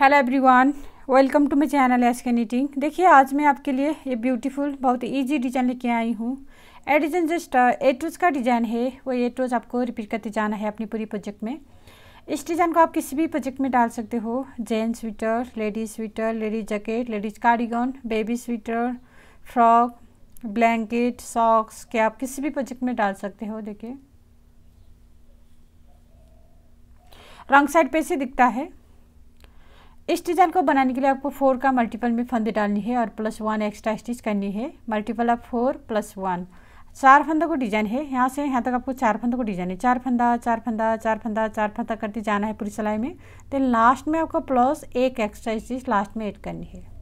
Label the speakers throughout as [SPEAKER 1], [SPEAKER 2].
[SPEAKER 1] hello everyone welcome to my channel S K knitting देखिए आज मैं आपके लिए ये ब्यूटीफुल बहुत इजी डिजाइन लेके आई हूँ एडिजन जस्ट एटोज का डिज़ाइन है वो एटोज आपको रिपीट करते जाना है अपनी पूरी प्रोजेक्ट में इस डिज़ाइन को आप किसी भी प्रोजेक्ट में डाल सकते हो gents sweater ladies sweater ladies jacket ladies cardigan baby sweater frock blanket socks के आप किसी भी प्रोजेक्ट में डाल सकते हो देखिए रंग साइड पे से दिखता है इस डिज़ाइन को बनाने के लिए आपको फोर का मल्टीपल में फंदे डालनी है और प्लस वन एक्स्ट्रा स्टिच करनी है multiple of four plus one चार फंदों को डिजाइन है यहाँ से यहाँ तक आपको चार फंदों को डिजाइन है चार फंदा चार फंदा चार फंदा चार फंदा करते जाना है पूरी सिलाई में तो लास्ट में आपको प्लस एक एक्स्ट्रा स्टिच लास्ट में एड करनी है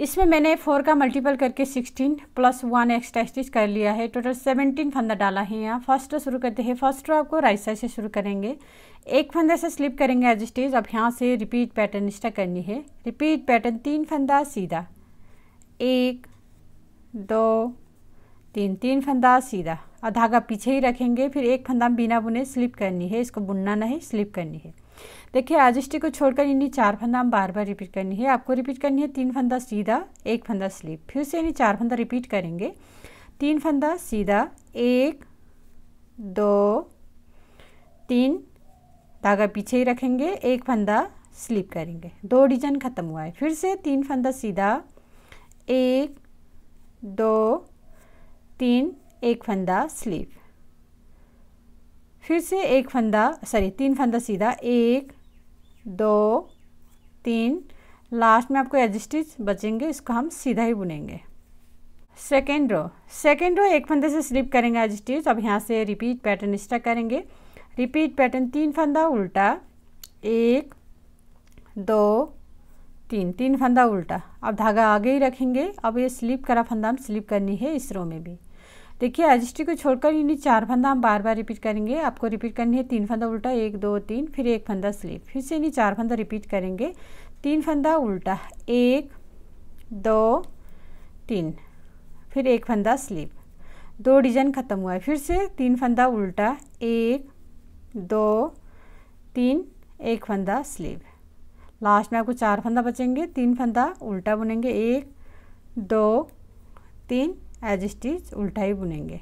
[SPEAKER 1] इसमें मैंने फोर का मल्टीपल करके sixteen plus one extra stitch कर लिया है टोटल सेवनटीन फंदा डाला है यहाँ फर्स्ट रो शुरू करते हैं फर्स्ट रो आपको राइट साइड से शुरू करेंगे एक फंदे से स्लिप करेंगे एज स्टेज अब यहाँ से रिपीट पैटर्न स्टा करनी है रिपीट पैटर्न तीन फंदा सीधा एक दो तीन तीन फंदा सीधा और धागा पीछे ही रखेंगे फिर एक फंदा बिना बुने स्लिप करनी है इसको बुनना नहीं स्लिप करनी है देखिए आज को छोड़कर इन्हें चार फंदा हम बार बार रिपीट करनी है आपको रिपीट करनी है तीन फंदा सीधा एक फंदा स्लिप फिर से यानी चार फंदा रिपीट करेंगे तीन फंदा सीधा एक दो तीन धागा पीछे ही रखेंगे एक फंदा स्लिप करेंगे दो डिजाइन ख़त्म हुआ है फिर से तीन फंदा सीधा एक दो तीन एक फंदा स्लिप फिर से एक फंदा सॉरी तीन फंदा सीधा एक दो तीन लास्ट में आपको एडजस्टिच बचेंगे इसको हम सीधा ही बुनेंगे सेकेंड रो सेकेंड रो एक फंदे से स्लिप करेंगे एडजस्टिच अब यहाँ से रिपीट पैटर्न स्टा करेंगे रिपीट पैटर्न तीन फंदा उल्टा एक दो तीन तीन फंदा उल्टा अब धागा आगे ही रखेंगे अब ये स्लिप करा फंदा हम स्लिप करनी है इस रो में भी देखिए एजिस्ट्री को छोड़कर इन्हीं चार फंदा हम बार बार रिपीट करेंगे आपको रिपीट करनी है तीन फंदा उल्टा एक दो तीन फिर एक फंदा स्लीप फिर से इन्हीं चार फंदा रिपीट करेंगे तीन फंदा उल्टा एक दो तीन फिर एक फंदा स्लीप दो डिजाइन ख़त्म हुआ है फिर से तीन फंदा उल्टा एक दो तीन एक फंदा स्लीव लास्ट में आपको चार फंदा बचेंगे तीन फंदा उल्टा बुनेंगे एक दो तीन एज स्टिच उल्टा ही बुनेंगे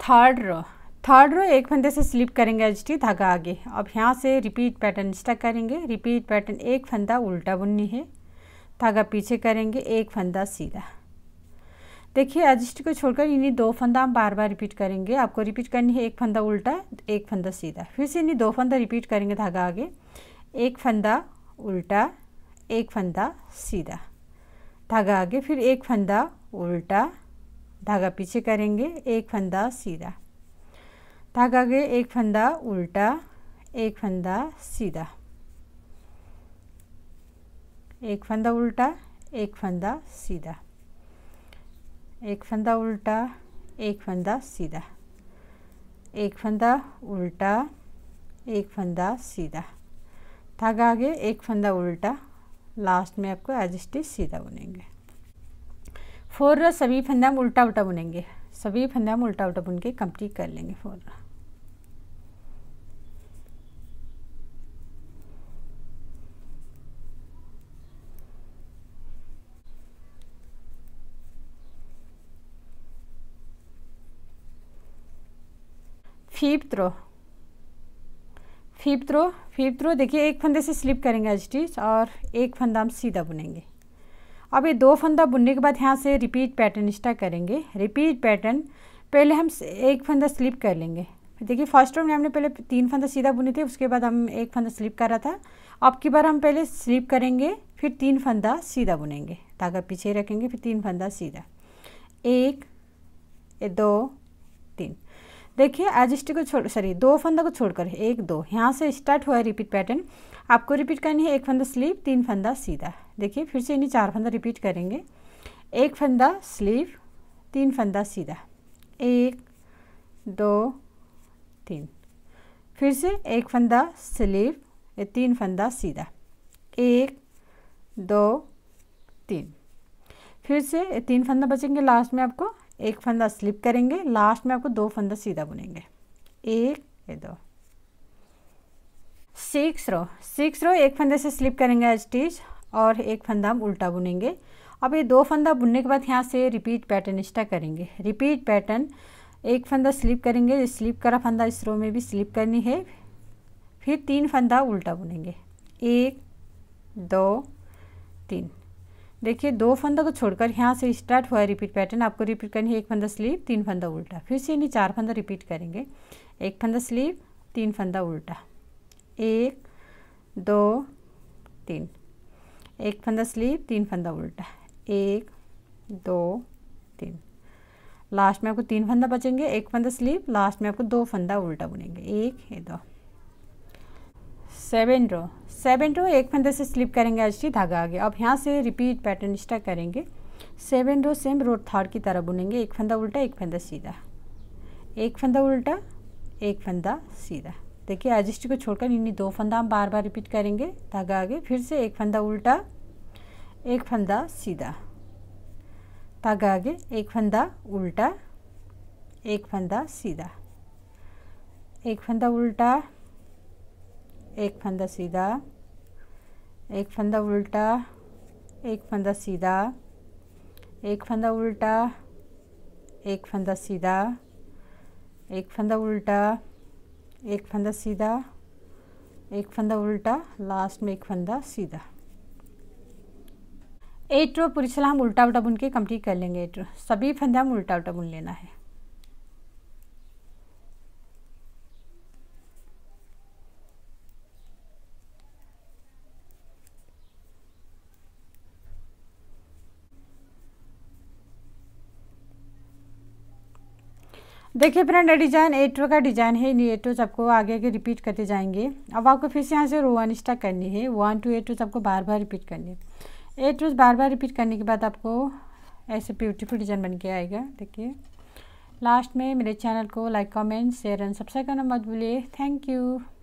[SPEAKER 1] थर्ड रो थर्ड रो एक फंदे से स्लिप करेंगे एज स्टिच धागा आगे अब यहाँ से रिपीट पैटर्न स्टक करेंगे रिपीट पैटर्न एक फंदा उल्टा बुननी है धागा पीछे करेंगे एक फंदा सीधा देखिए एडजस्ट को छोड़कर इन्हीं दो फंदा हम बार बार रिपीट करेंगे आपको रिपीट करनी है एक फंदा उल्टा एक फंदा सीधा फिर से इन्हीं दो फंदा रिपीट करेंगे धागा आगे एक फंदा उल्टा एक फंदा सीधा धागा आगे फिर एक फंदा उल्टा धागा पीछे करेंगे एक फंदा सीधा धागा के एक फंदा उल्टा एक फंदा सीधा एक फंदा उल्टा एक फंदा सीधा एक फंदा उल्टा एक फंदा सीधा एक फंदा उल्टा एक फंदा सीधा धागा आगे एक फंदा उल्टा लास्ट में आपको एज सीधा बुनेंगे फोर रहा सभी फंदा हम उल्टा उल्टा बुनेंगे सभी फंदा हम उल्टा उल्टा बुन के कंप्लीट कर लेंगे फोर्रा fifth row fifth row fifth row देखिए एक फंदे से स्लिप करेंगे एच और एक फंदा हम सीधा बुनेंगे अब ये दो फंदा बुनने के बाद यहाँ से रिपीट पैटर्न स्टार्ट करेंगे रिपीट पैटर्न पहले हम एक फंदा स्लिप कर लेंगे देखिए फर्स्ट राउंड में हमने पहले तीन फंदा सीधा बुने थे उसके बाद हम एक फंदा स्लिप कर रहा था अब की बार हम पहले स्लिप करेंगे फिर तीन फंदा सीधा बुनेंगे धागा पीछे रखेंगे फिर तीन फंदा सीधा एक दो तीन देखिए एजिस्टी को छोड़ सॉरी दो फंदा को छोड़कर एक दो यहाँ से स्टार्ट हुआ है रिपीट पैटर्न आपको रिपीट करनी है एक फंदा स्लिप तीन फंदा सीधा देखिए फिर से इन्हें चार फंदा रिपीट करेंगे एक फंदा स्लीव तीन फंदा सीधा एक दो तीन फिर से एक फंदा स्लीव ये तीन फंदा सीधा एक दो तीन फिर से ये तीन फंदा बचेंगे लास्ट में आपको एक फंदा स्लिप करेंगे लास्ट में आपको दो फंदा सीधा बुनेंगे एक ये दो सिक्स रो सिक्स रो एक फंदे से स्लिप करेंगे स्टिच और एक फंदा हम उल्टा बुनेंगे अब ये दो फंदा बुनने के बाद यहाँ से रिपीट पैटर्न एक्स्ट्रा करेंगे रिपीट पैटर्न एक फंदा स्लिप करेंगे स्लिप करा फंदा इस रो में भी स्लिप करनी है फिर तीन फंदा उल्टा बुनेंगे एक दो तीन देखिए दो फंदा को छोड़कर यहाँ से स्टार्ट हुआ है रिपीट पैटर्न आपको रिपीट करनी है एक फंदा स्लीप तीन फंदा उल्टा फिर से यानी चार फंदा रिपीट करेंगे एक फंदा स्लीप तीन फंदा उल्टा एक दो तीन एक फंदा स्लीप तीन फंदा उल्टा एक दो तीन लास्ट में आपको तीन फंदा बचेंगे एक फंदा स्लीप लास्ट में आपको दो फंदा उल्टा बुनेंगे एक ये दो सेवन रो सेवन रो एक फंदे से स्लिप करेंगे की धागा आगे अब यहाँ से रिपीट पैटर्न स्टार्ट करेंगे seven row same row third की तरह बुनेंगे एक फंदा उल्टा एक फंदा सीधा एक फंदा उल्टा एक फंदा सीधा देखिए एजिस्टी को छोड़कर इन्हीं दो फंदा हम बार बार रिपीट करेंगे धागा आगे फिर से एक फंदा उल्टा एक फंदा सीधा धागा आगे एक फंदा उल्टा एक फंदा सीधा एक फंदा उल्टा एक फंदा सीधा एक फंदा उल्टा एक फंदा सीधा एक फंदा उल्टा एक फंदा सीधा एक फंदा उल्टा एक फंदा सीधा एक फंदा उल्टा लास्ट में एक फंदा सीधा एट रो पूरी सलाह हम उल्टा उल्टा बुन के कंप्लीट कर लेंगे एट रो सभी फंदे हम उल्टा उल्टा बुन लेना है देखिए फ्रेंड डिजाइन एटो का डिजाइन है इन्हीं एटोज आपको आगे आगे रिपीट करते जाएंगे अब आपको फिर से यहाँ से वन स्टार्ट करनी है वन टू टू आपको बार बार रिपीट करनी है टूज बार बार रिपीट करने के बाद आपको ऐसे ब्यूटीफुल डिजाइन बन के आएगा देखिए लास्ट में मेरे चैनल को like comment share and subscribe करना मत भूलिए थैंक यू